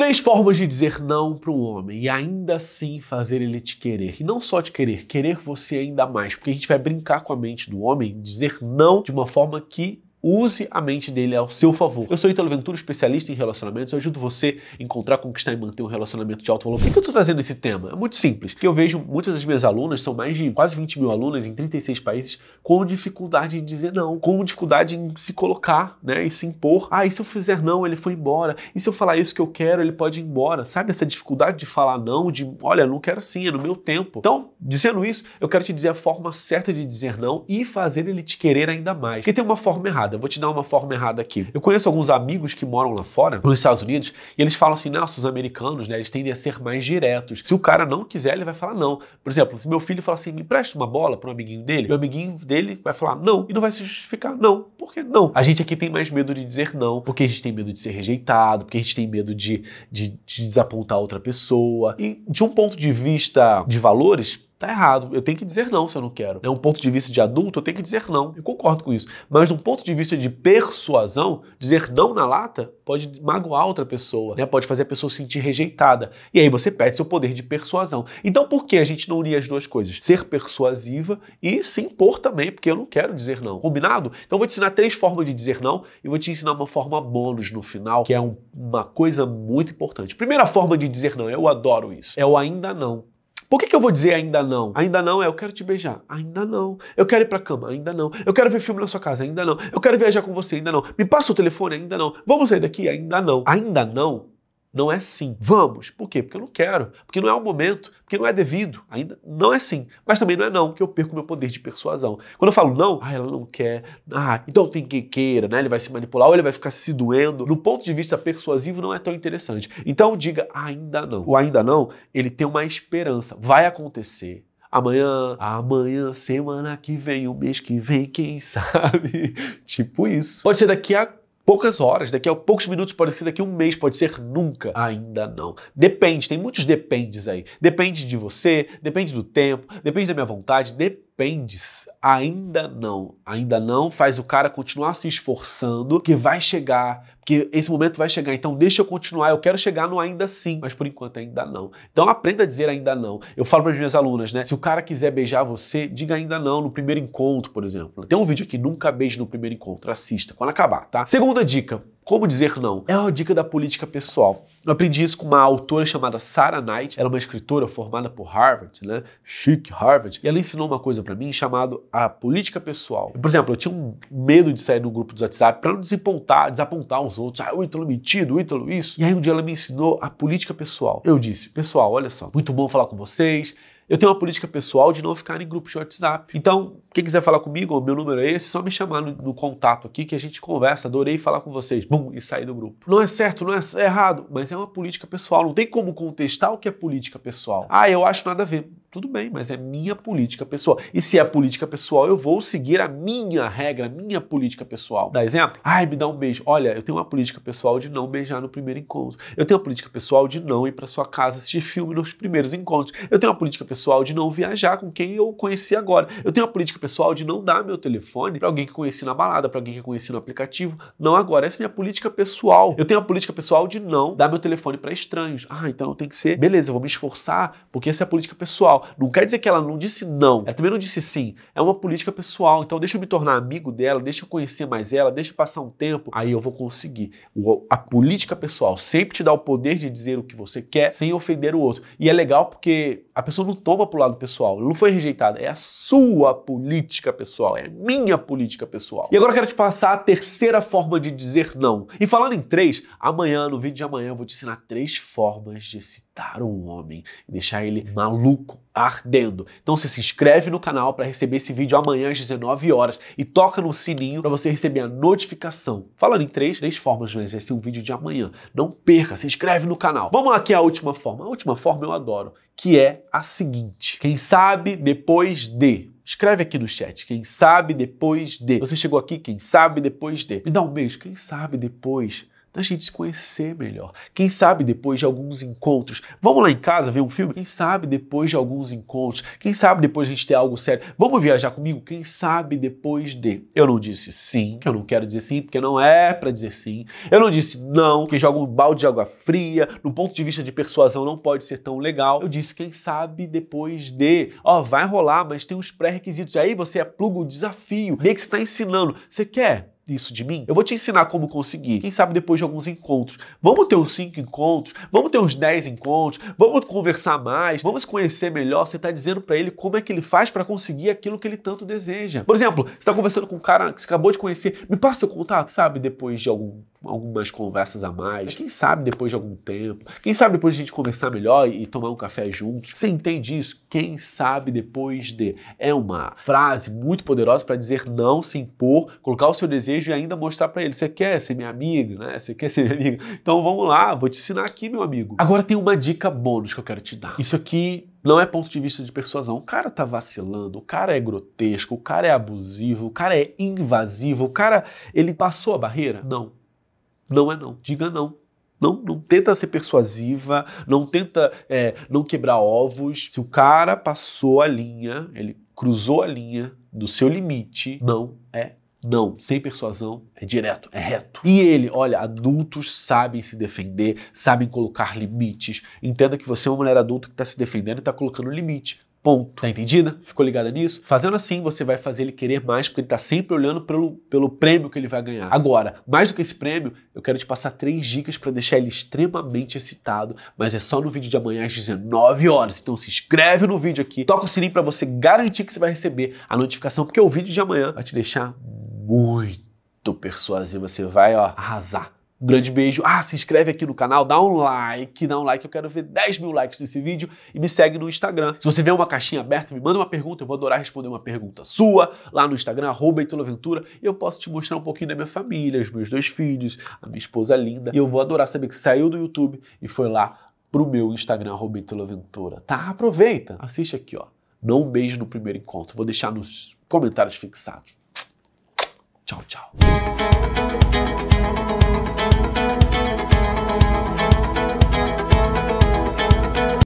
Três formas de dizer não para um homem e ainda assim fazer ele te querer. E não só te querer, querer você ainda mais, porque a gente vai brincar com a mente do homem, dizer não de uma forma que Use a mente dele ao seu favor. Eu sou Italo Ventura, especialista em relacionamentos. Eu ajudo você a encontrar, conquistar e manter um relacionamento de alto valor. Por que eu estou trazendo esse tema? É muito simples. Que eu vejo muitas das minhas alunas, são mais de quase 20 mil alunas em 36 países, com dificuldade em dizer não, com dificuldade em se colocar, né, e se impor. Ah, e se eu fizer não, ele foi embora. E se eu falar isso que eu quero, ele pode ir embora. Sabe essa dificuldade de falar não, de olha, não quero sim, é no meu tempo. Então, dizendo isso, eu quero te dizer a forma certa de dizer não e fazer ele te querer ainda mais. Porque tem uma forma errada errada, eu vou te dar uma forma errada aqui. Eu conheço alguns amigos que moram lá fora, nos Estados Unidos, e eles falam assim: nossa, os americanos, né, eles tendem a ser mais diretos. Se o cara não quiser, ele vai falar não. Por exemplo, se meu filho falar assim, me presta uma bola para um amiguinho dele, o amiguinho dele vai falar não e não vai se justificar, não. Por que não? A gente aqui tem mais medo de dizer não, porque a gente tem medo de ser rejeitado, porque a gente tem medo de, de, de desapontar outra pessoa. E de um ponto de vista de valores, tá errado. Eu tenho que dizer não se eu não quero. É um ponto de vista de adulto, eu tenho que dizer não. Eu concordo com isso. Mas de um ponto de vista de persuasão, dizer não na lata pode magoar outra pessoa, né? Pode fazer a pessoa se sentir rejeitada. E aí você perde seu poder de persuasão. Então por que a gente não unir as duas coisas? Ser persuasiva e se impor também, porque eu não quero dizer não. Combinado? Então eu vou te ensinar três formas de dizer não e vou te ensinar uma forma bônus no final, que é um, uma coisa muito importante. Primeira forma de dizer não, eu adoro isso, é o ainda não. Por que, que eu vou dizer ainda não? Ainda não é eu quero te beijar. Ainda não. Eu quero ir pra cama. Ainda não. Eu quero ver filme na sua casa. Ainda não. Eu quero viajar com você. Ainda não. Me passa o telefone. Ainda não. Vamos sair daqui? Ainda não. Ainda não não é sim. Vamos. Por quê? Porque eu não quero, porque não é o momento, porque não é devido. Ainda não é sim. Mas também não é não, porque eu perco meu poder de persuasão. Quando eu falo não, ah, ela não quer, ah, então tem quem queira, né? Ele vai se manipular ou ele vai ficar se doendo. No ponto de vista persuasivo, não é tão interessante. Então diga ainda não. O ainda não, ele tem uma esperança. Vai acontecer. Amanhã, amanhã, semana que vem, o mês que vem, quem sabe? tipo isso. Pode ser daqui a poucas horas, daqui a poucos minutos, pode ser daqui a um mês, pode ser nunca. Ainda não. Depende, tem muitos dependes aí. Depende de você, depende do tempo, depende da minha vontade, depende. Ainda não. Ainda não faz o cara continuar se esforçando que vai chegar que esse momento vai chegar. Então, deixa eu continuar, eu quero chegar no ainda sim, mas por enquanto ainda não. Então, aprenda a dizer ainda não. Eu falo para as minhas alunas, né? Se o cara quiser beijar você, diga ainda não no primeiro encontro, por exemplo. Tem um vídeo aqui, nunca beije no primeiro encontro, assista, quando acabar, tá? Segunda dica, como dizer não? É uma dica da política pessoal. Eu aprendi isso com uma autora chamada Sarah Knight. Ela é uma escritora formada por Harvard, né? Chique Harvard. E ela ensinou uma coisa para mim chamado a política pessoal. Por exemplo, eu tinha um medo de sair no grupo do WhatsApp para não desapontar, desapontar os outros. Ah, o Ítalo metido, o Ítalo isso. E aí um dia ela me ensinou a política pessoal. Eu disse, pessoal, olha só, muito bom falar com vocês eu tenho uma política pessoal de não ficar em grupos de WhatsApp. Então, quem quiser falar comigo, meu número é esse, só me chamar no, no contato aqui que a gente conversa. Adorei falar com vocês. Bum, e sair do grupo. Não é certo, não é, é errado, mas é uma política pessoal. Não tem como contestar o que é política pessoal. Ah, eu acho nada a ver. Tudo bem, mas é minha política pessoal. E se é política pessoal, eu vou seguir a minha regra, a minha política pessoal. Dá exemplo? Ai, me dá um beijo. Olha, eu tenho uma política pessoal de não beijar no primeiro encontro. Eu tenho uma política pessoal de não ir para sua casa assistir filme nos primeiros encontros. Eu tenho uma política pessoal pessoal de não viajar com quem eu conheci agora. Eu tenho uma política pessoal de não dar meu telefone para alguém que conheci na balada, para alguém que conheci no aplicativo. Não agora. Essa é minha política pessoal. Eu tenho a política pessoal de não dar meu telefone para estranhos. Ah, então tem que ser. Beleza, eu vou me esforçar, porque essa é a política pessoal. Não quer dizer que ela não disse não. Ela também não disse sim. É uma política pessoal. Então deixa eu me tornar amigo dela, deixa eu conhecer mais ela, deixa eu passar um tempo. Aí eu vou conseguir. A política pessoal sempre te dá o poder de dizer o que você quer sem ofender o outro. E é legal porque a pessoa não toma toma para o lado pessoal. não foi rejeitada, É a sua política pessoal. É a minha política pessoal. E agora eu quero te passar a terceira forma de dizer não. E falando em três, amanhã, no vídeo de amanhã, eu vou te ensinar três formas de se matar um homem e deixar ele maluco, ardendo. Então você se inscreve no canal para receber esse vídeo amanhã às 19 horas e toca no sininho para você receber a notificação. Falando em três, três formas, mas vai ser um vídeo de amanhã. Não perca, se inscreve no canal. Vamos lá aqui a última forma. A última forma eu adoro, que é a seguinte. Quem sabe depois de Escreve aqui no chat, quem sabe depois de. Você chegou aqui, quem sabe depois de. Me dá um beijo, quem sabe depois da gente se conhecer melhor. Quem sabe depois de alguns encontros, vamos lá em casa ver um filme? Quem sabe depois de alguns encontros? Quem sabe depois a gente ter algo sério? Vamos viajar comigo? Quem sabe depois de? Eu não disse sim, que eu não quero dizer sim, porque não é para dizer sim. Eu não disse não, que joga um balde de água fria, no ponto de vista de persuasão não pode ser tão legal. Eu disse quem sabe depois de. Ó, oh, vai rolar, mas tem uns pré-requisitos. Aí você apluga é o desafio, meio que você está ensinando. Você quer? isso de mim? Eu vou te ensinar como conseguir. Quem sabe depois de alguns encontros. Vamos ter uns 5 encontros, vamos ter uns 10 encontros, vamos conversar mais, vamos conhecer melhor. Você está dizendo para ele como é que ele faz para conseguir aquilo que ele tanto deseja. Por exemplo, você está conversando com um cara que você acabou de conhecer, me passa seu contato, sabe? Depois de algum algumas conversas a mais. É quem sabe depois de algum tempo? Quem sabe depois de a gente conversar melhor e tomar um café juntos? Você entende isso? Quem sabe depois de é uma frase muito poderosa para dizer não, se impor, colocar o seu desejo e ainda mostrar para ele, você quer ser minha amiga, né? Você quer ser minha amiga? Então vamos lá, vou te ensinar aqui, meu amigo. Agora tem uma dica bônus que eu quero te dar. Isso aqui não é ponto de vista de persuasão. O cara tá vacilando, o cara é grotesco, o cara é abusivo, o cara é invasivo, o cara ele passou a barreira? Não não é não. Diga não. Não, não tenta ser persuasiva, não tenta é, não quebrar ovos. Se o cara passou a linha, ele cruzou a linha do seu limite, não é não, sem persuasão, é direto, é reto. E ele, olha, adultos sabem se defender, sabem colocar limites. Entenda que você é uma mulher adulta que está se defendendo e está colocando limite. Ponto. Tá entendida? Ficou ligada nisso? Fazendo assim, você vai fazer ele querer mais, porque ele tá sempre olhando pelo, pelo prêmio que ele vai ganhar. Agora, mais do que esse prêmio, eu quero te passar três dicas para deixar ele extremamente excitado, mas é só no vídeo de amanhã às 19 horas. Então se inscreve no vídeo aqui, toca o sininho para você garantir que você vai receber a notificação, porque o vídeo de amanhã vai te deixar muito persuasivo. Você vai, ó, arrasar. Um grande beijo. Ah, se inscreve aqui no canal, dá um like, dá um like. Eu quero ver 10 mil likes nesse vídeo e me segue no Instagram. Se você vê uma caixinha aberta, me manda uma pergunta. Eu vou adorar responder uma pergunta sua lá no Instagram, arroba e eu posso te mostrar um pouquinho da minha família, os meus dois filhos, a minha esposa linda. E eu vou adorar saber que você saiu do YouTube e foi lá pro meu Instagram, arroba Tá? Aproveita, assiste aqui, ó. Não um beijo no primeiro encontro. Vou deixar nos comentários fixados. Tchau, tchau.